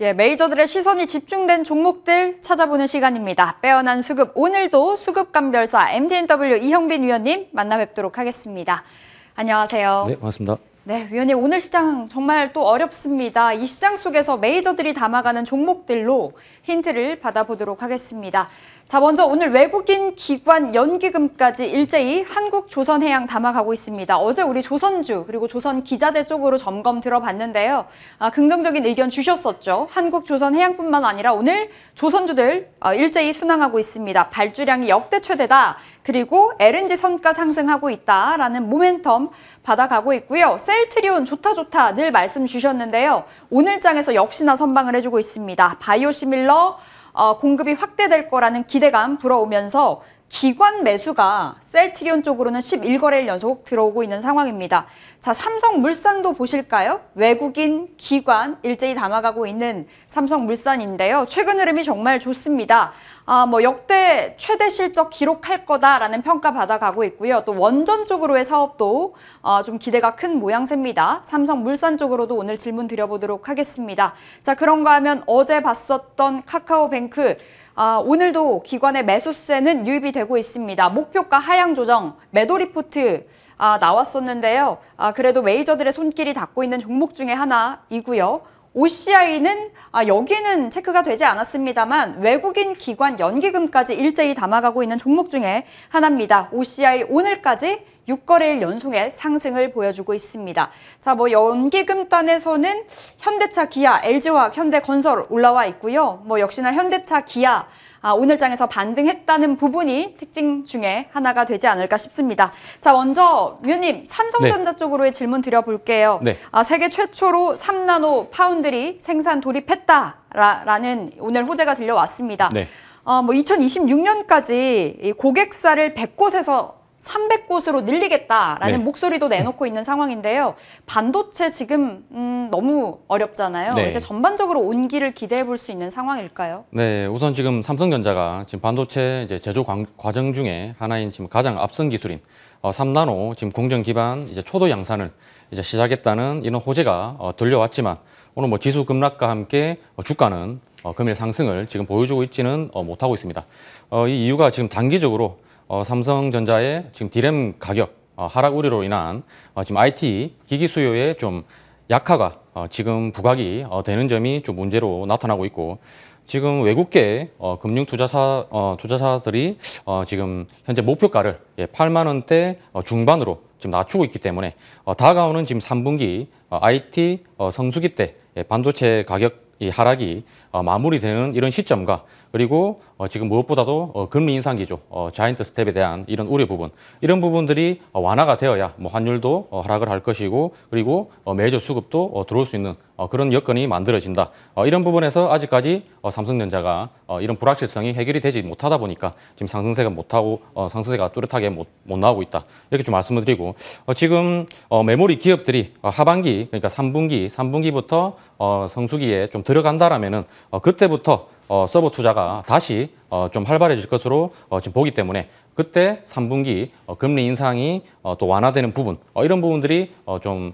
예, 메이저들의 시선이 집중된 종목들 찾아보는 시간입니다. 빼어난 수급, 오늘도 수급감별사 MDNW 이형빈 위원님 만나 뵙도록 하겠습니다. 안녕하세요. 네, 반갑습니다. 네, 위원님 오늘 시장 정말 또 어렵습니다. 이 시장 속에서 메이저들이 담아가는 종목들로 힌트를 받아보도록 하겠습니다. 자, 먼저 오늘 외국인 기관 연기금까지 일제히 한국조선해양 담아가고 있습니다. 어제 우리 조선주 그리고 조선기자재 쪽으로 점검 들어봤는데요. 아, 긍정적인 의견 주셨었죠. 한국조선해양뿐만 아니라 오늘 조선주들 아, 일제히 순항하고 있습니다. 발주량이 역대 최대다. 그리고 LNG 선가 상승하고 있다라는 모멘텀 받아가고 있고요. 셀트리온 좋다 좋다 늘 말씀 주셨는데요. 오늘 장에서 역시나 선방을 해주고 있습니다. 바이오시밀러 어, 공급이 확대될 거라는 기대감 불어오면서 기관 매수가 셀트리온 쪽으로는 11거래일 연속 들어오고 있는 상황입니다. 자, 삼성물산도 보실까요? 외국인, 기관 일제히 담아가고 있는 삼성물산인데요. 최근 흐름이 정말 좋습니다. 아, 뭐 역대 최대 실적 기록할 거다라는 평가 받아가고 있고요. 또 원전 쪽으로의 사업도 아, 좀 기대가 큰 모양새입니다. 삼성물산 쪽으로도 오늘 질문 드려보도록 하겠습니다. 자, 그런가 하면 어제 봤었던 카카오뱅크 아, 오늘도 기관의 매수세는 유입이 되고 있습니다. 목표가 하향 조정, 매도 리포트 아, 나왔었는데요. 아, 그래도 메이저들의 손길이 닿고 있는 종목 중에 하나이고요. OCI는 아, 여기는 체크가 되지 않았습니다만 외국인 기관 연기금까지 일제히 담아가고 있는 종목 중에 하나입니다. OCI 오늘까지 6거래일 연속의 상승을 보여주고 있습니다. 자, 뭐 연기금단에서는 현대차, 기아, l g 화 현대건설 올라와 있고요. 뭐 역시나 현대차, 기아 아, 오늘장에서 반등했다는 부분이 특징 중에 하나가 되지 않을까 싶습니다. 자, 먼저 유님 삼성전자 네. 쪽으로의 질문 드려볼게요. 네. 아, 세계 최초로 3나노 파운드리 생산 돌입했다라는 오늘 호재가 들려왔습니다. 네. 어, 뭐 2026년까지 고객사를 100곳에서 300곳으로 늘리겠다라는 네. 목소리도 네. 내놓고 있는 상황인데요. 반도체 지금 음, 너무 어렵잖아요. 네. 이제 전반적으로 온기를 기대해 볼 수 있는 상황일까요? 네, 우선 지금 삼성전자가 지금 반도체 이제 제조 과정 중에 하나인 지금 가장 앞선 기술인 어, 3나노 지금 공정 기반 이제 초도 양산을 이제 시작했다는 이런 호재가 어, 들려왔지만 오늘 뭐 지수 급락과 함께 어, 주가는 어, 금일 상승을 지금 보여주고 있지는 어, 못하고 있습니다. 어, 이 이유가 지금 단기적으로 어, 삼성전자의 지금 디램 가격 어, 하락 우려로 인한 어, 지금 IT 기기 수요의 좀 약화가 어, 지금 부각이 어, 되는 점이 좀 문제로 나타나고 있고 지금 외국계 어, 금융 투자사 어, 투자사들이 어, 지금 현재 목표가를 예, 8만 원대 어, 중반으로 지금 낮추고 있기 때문에 어, 다가오는 지금 3분기 어, IT 어, 성수기 때 예, 반도체 가격 이 하락이 어, 마무리되는 이런 시점과 그리고 어, 지금 무엇보다도 어, 금리 인상기조, 자이언트 스텝에 대한 이런 우려 부분 이런 부분들이 완화가 되어야 뭐 환율도 하락을 할 것이고 그리고 매주 수급도 들어올 수 있는 그런 여건이 만들어진다. 이런 부분에서 아직까지 삼성전자가 이런 불확실성이 해결이 되지 못하다 보니까 지금 상승세가 못하고 상승세가 뚜렷하게 못, 못 나오고 있다. 이렇게 좀 말씀을 드리고 지금 메모리 기업들이 하반기 그러니까 3분기, 3분기부터 성수기에 좀 들어간다라면은 어, 그때부터 어, 서버 투자가 다시 어, 좀 활발해질 것으로 지금 보기 때문에 그때 3분기 금리 인상이 또 완화되는 부분 이런 부분들이 좀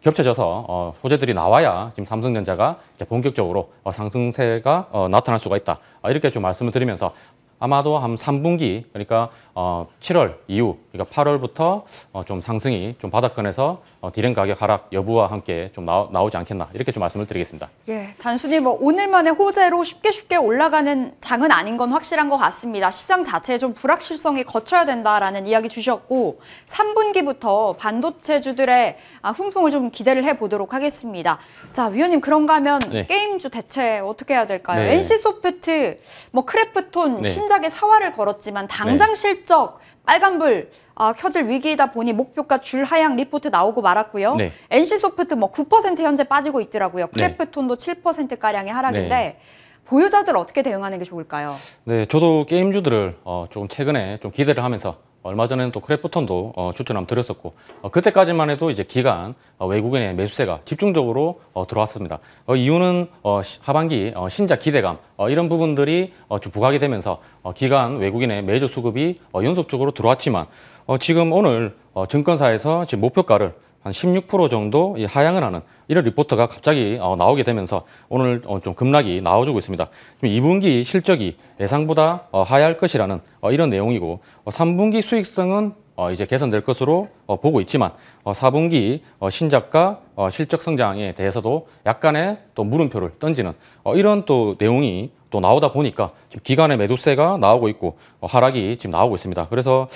겹쳐져서 어, 호재들이 나와야 지금 삼성전자가 이제 본격적으로 상승세가 나타날 수가 있다 이렇게 좀 말씀을 드리면서 아마도 한 3분기 그러니까 7월 이후 그러니까 8월부터 좀 상승이 좀 바닥권에서 어, 디램 가격 하락 여부와 함께 좀 나오, 지 않겠나 이렇게 좀 말씀을 드리겠습니다. 예, 단순히 뭐 오늘만의 호재로 쉽게 쉽게 올라가는 장은 아닌 건 확실한 것 같습니다. 시장 자체에 좀 불확실성이 거쳐야 된다라는 이야기 주셨고 3분기부터 반도체주들의 아, 훈풍을 좀 기대를 해보도록 하겠습니다. 자, 위원님 그런가 하면 네. 게임주 대체 어떻게 해야 될까요? 네. NC소프트, 뭐 크래프톤 네. 신작에 사활을 걸었지만 당장 네. 실적 빨간불 아, 켜질 위기이다 보니 목표가 줄 하향 리포트 나오고 말았고요. 네. NC소프트 뭐 9% 현재 빠지고 있더라고요. 네. 크래프톤도 네. 7%가량의 하락인데 네. 보유자들 어떻게 대응하는 게 좋을까요? 네, 저도 게임주들을 어, 조금 최근에 좀 기대를 하면서 얼마 전에는 또 크래프톤도 어, 추천함 한번 드렸었고 어, 그때까지만 해도 이제 기간 어, 외국인의 매수세가 집중적으로 어, 들어왔습니다. 어, 이유는 어, 시, 하반기 어, 신작 기대감 어, 이런 부분들이 어, 좀 부각이 되면서 어, 기간 외국인의 매주 수급이 어, 연속적으로 들어왔지만 어, 지금 오늘 어, 증권사에서 지금 목표가를 한16% 정도 하향을 하는 이런 리포트가 갑자기 어, 나오게 되면서 오늘 어, 좀 급락이 나와주고 있습니다. 2분기 실적이 예상보다 어, 하향할 것이라는 이런 내용이고 3분기 수익성은 이제 개선될 것으로 보고 있지만 4분기 신작과 실적 성장에 대해서도 약간의 또 물음표를 던지는 이런 또 내용이 또 나오다 보니까 지금 기간의 매도세가 나오고 있고 하락이 지금 나오고 있습니다. 그래서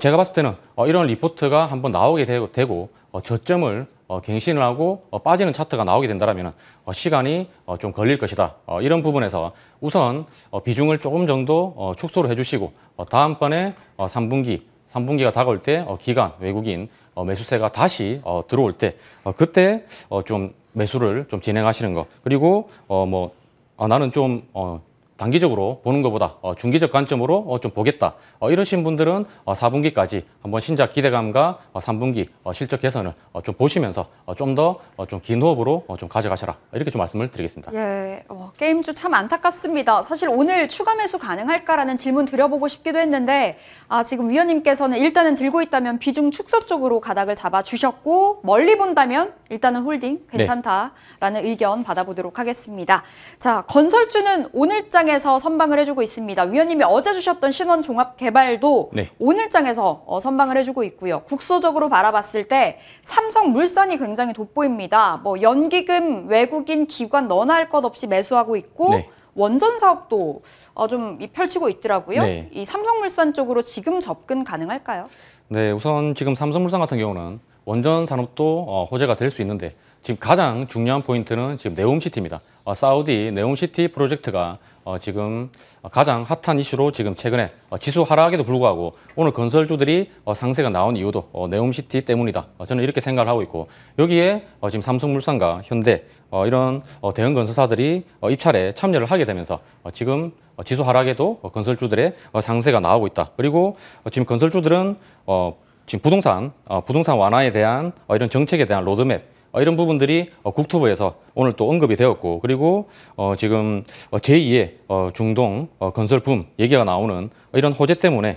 제가 봤을 때는 이런 리포트가 한번 나오게 되고 어, 저점을 어, 갱신을 하고 어, 빠지는 차트가 나오게 된다면 시간이 좀 걸릴 것이다. 이런 부분에서 우선 비중을 조금 정도 축소를 해주시고 다음번에 3분기, 3분기가 다가올 때 기간, 외국인 매수세가 다시 들어올 때 그때 좀 매수를 좀 진행하시는 거 그리고 뭐 아, 나는 좀 단기적으로 보는 것보다 어, 중기적 관점으로 어, 좀 보겠다 어, 이러신 분들은 4분기까지 한번 신작 기대감과 3분기 실적 개선을 좀 보시면서 좀 더 좀 긴 호흡으로 좀 가져가셔라 이렇게 좀 말씀을 드리겠습니다. 예, 와, 게임주 참 안타깝습니다. 사실 오늘 추가 매수 가능할까라는 질문 드려보고 싶기도 했는데 아, 지금 위원님께서는 일단은 들고 있다면 비중 축소 쪽으로 가닥을 잡아 주셨고 멀리 본다면 일단은 홀딩 네. 괜찮다라는 네. 의견 받아보도록 하겠습니다. 자 건설주는 오늘장 장에서 선방을 해주고 있습니다. 위원님이 어제 주셨던 신원 종합 개발도 네. 오늘장에서 어, 선방을 해주고 있고요. 국소적으로 바라봤을 때 삼성 물산이 굉장히 돋보입니다. 뭐 연기금 외국인 기관 너나 할 것 없이 매수하고 있고 네. 원전 사업도 어, 좀 펼치고 있더라고요. 네. 이 삼성물산 쪽으로 지금 접근 가능할까요? 네, 우선 지금 삼성물산 같은 경우는 원전 산업도 어, 호재가 될 수 있는데 지금 가장 중요한 포인트는 지금 네옴시티입니다. 어, 사우디 네옴시티 프로젝트가 어, 지금 가장 핫한 이슈로 지금 최근에 어, 지수 하락에도 불구하고 오늘 건설주들이 어, 상세가 나온 이유도 어, 네옴시티 때문이다. 어, 저는 이렇게 생각을 하고 있고 여기에 어, 지금 삼성물산과 현대 어, 이런 어, 대형 건설사들이 어, 입찰에 참여를 하게 되면서 어, 지금 어, 지수 하락에도 어, 건설주들의 어, 상세가 나오고 있다. 그리고 어, 지금 건설주들은 어, 지금 부동산, 어, 부동산 완화에 대한 어, 이런 정책에 대한 로드맵 어, 이런 부분들이 어, 국토부에서 오늘 또 언급이 되었고 그리고 어, 지금 제2의 중동 건설 붐 얘기가 나오는 이런 호재 때문에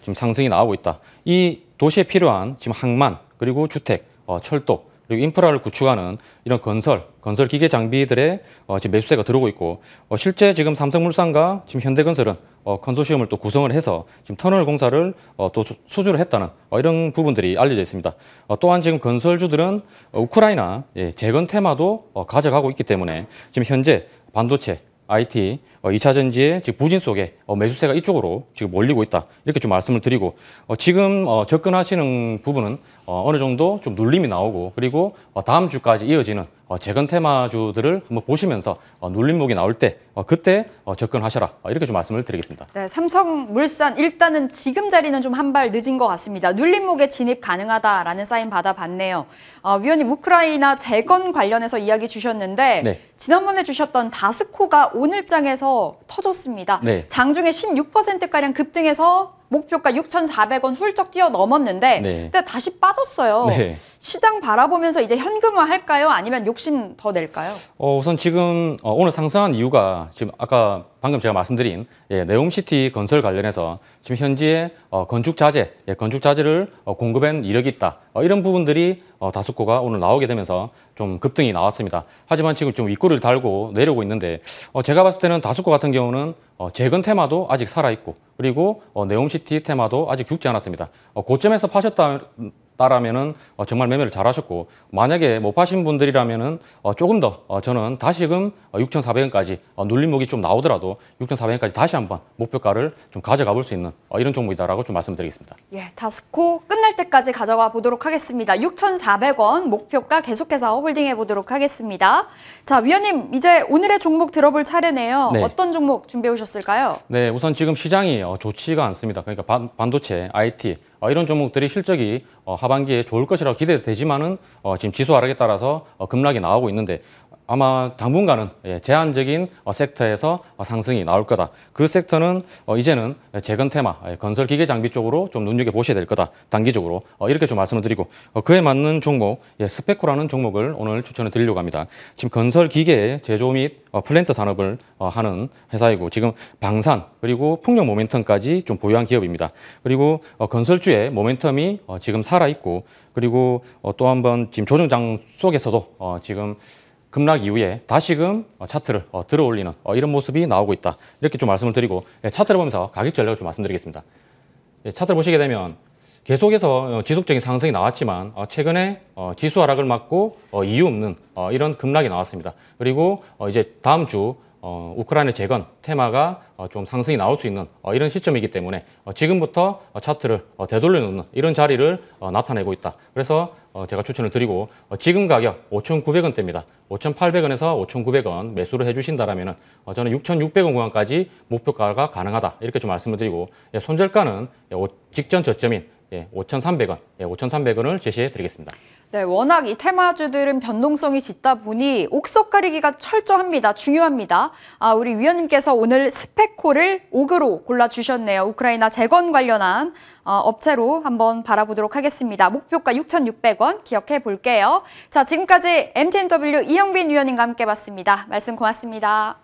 지금 상승이 나오고 있다. 이 도시에 필요한 지금 항만 그리고 주택, 철도 그리고 인프라를 구축하는 이런 건설, 건설 기계 장비들의 어, 지금 매수세가 들어오고 있고 어, 실제 지금 삼성물산과 지금 현대건설은 어, 컨소시엄을 또 구성을 해서 지금 터널 공사를 어, 또 수주를 했다는 어, 이런 부분들이 알려져 있습니다. 어, 또한 지금 건설주들은 어, 우크라이나 예, 재건 테마도 어, 가져가고 있기 때문에 지금 현재 반도체, IT, 2차 어, 전지의 지금 부진 속에 어, 매수세가 이쪽으로 지금 몰리고 있다. 이렇게 좀 말씀을 드리고 어, 지금 접근하시는 부분은 어, 느 정도 좀 눌림이 나오고 그리고 다음 주까지 이어지는 재건 테마주들을 한번 보시면서 눌림목이 나올 때 그때 접근하셔라 이렇게 좀 말씀을 드리겠습니다. 네, 삼성물산 일단은 지금 자리는 좀 한 발 늦은 것 같습니다. 눌림목에 진입 가능하다라는 사인 받아봤네요. 어, 위원님 우크라이나 재건 관련해서 이야기 주셨는데 네. 지난번에 주셨던 다스코가 오늘장에서 터졌습니다. 네. 장중에 16%가량 급등해서 목표가 6,400원 훌쩍 뛰어넘었는데 네. 그때 다시 빠졌어요. 네. 시장 바라보면서 이제 현금화 할까요? 아니면 욕심 더 낼까요? 어, 우선 지금 어, 오늘 상승한 이유가 지금 아까 방금 제가 말씀드린 예, 네옴시티 건설 관련해서 지금 현지에 어, 건축 자재, 예, 건축 자재를 어, 공급한 이력이 있다. 어, 이런 부분들이 어, 다수코가 오늘 나오게 되면서 좀 급등이 나왔습니다. 하지만 지금 좀 윗골을 달고 내려오고 있는데 어, 제가 봤을 때는 다수코 같은 경우는 어, 재건 테마도 아직 살아있고 그리고 어, 네옴시티 테마도 아직 죽지 않았습니다. 어, 고점에서 파셨다, 라면은 어, 정말 매매를 잘하셨고 만약에 못 파신 분들이라면은 어, 조금 더 어, 저는 다시금 6,400원까지 눌림목이 좀 나오더라도 6,400원까지 다시 한번 목표가를 좀 가져가 볼 수 있는 이런 종목이다라고 좀 말씀드리겠습니다. 예, 다스코 끝날 때까지 가져가 보도록 하겠습니다. 6,400원 목표가 계속해서 홀딩해 보도록 하겠습니다. 자, 위원님 이제 오늘의 종목 들어볼 차례네요. 네. 어떤 종목 준비해 오셨을까요? 네, 우선 지금 시장이 좋지가 않습니다. 그러니까 반, 반도체, IT 어, 이런 종목들이 실적이 어, 하반기에 좋을 것이라고 기대되지만은 어, 지금 지수 하락에 따라서 급락이 나오고 있는데 아마 당분간은 예, 제한적인 어, 섹터에서 어, 상승이 나올 거다. 그 섹터는 어, 이제는 재건 테마, 예, 건설 기계 장비 쪽으로 좀 눈여겨 보셔야 될 거다. 단기적으로 이렇게 좀 말씀을 드리고 그에 맞는 종목 예, 스페코라는 종목을 오늘 추천을 드리려고 합니다. 지금 건설 기계 제조 및 플랜트 산업을 하는 회사이고 지금 방산 그리고 풍력 모멘텀까지 좀 보유한 기업입니다. 그리고 건설주의 모멘텀이 지금 살아 있고 그리고 또 한 번 지금 조정장 속에서도 지금 급락 이후에 다시금 어, 차트를 어, 들어올리는 어, 이런 모습이 나오고 있다. 이렇게 좀 말씀을 드리고 예, 차트를 보면서 가격 전략을 좀 말씀드리겠습니다. 예, 차트를 보시게 되면 계속해서 지속적인 상승이 나왔지만 최근에 지수 하락을 막고 이유 없는 이런 급락이 나왔습니다. 그리고 이제 다음 주 어, 우크라이나 재건 테마가 어, 좀 상승이 나올 수 있는 어, 이런 시점이기 때문에 어, 지금부터 어, 차트를 어, 되돌려 놓는 이런 자리를 어, 나타내고 있다. 그래서 어, 제가 추천을 드리고 어, 지금 가격 5,900원대입니다. 5,800원에서 5,900원 매수를 해주신다라면 어, 저는 6,600원 구간까지 목표가가 가능하다 이렇게 좀 말씀을 드리고 예, 손절가는 예, 오, 직전 저점인 예, 5,300원, 예, 5,300원을 제시해 드리겠습니다. 네, 워낙 이 테마주들은 변동성이 짙다 보니 옥석 가리기가 철저합니다. 중요합니다. 아, 우리 위원님께서 오늘 스펙콜을 옥으로 골라주셨네요. 우크라이나 재건 관련한 어, 업체로 한번 바라보도록 하겠습니다. 목표가 6,600원 기억해 볼게요. 자, 지금까지 MTNW 이영빈 위원님과 함께 봤습니다. 말씀 고맙습니다.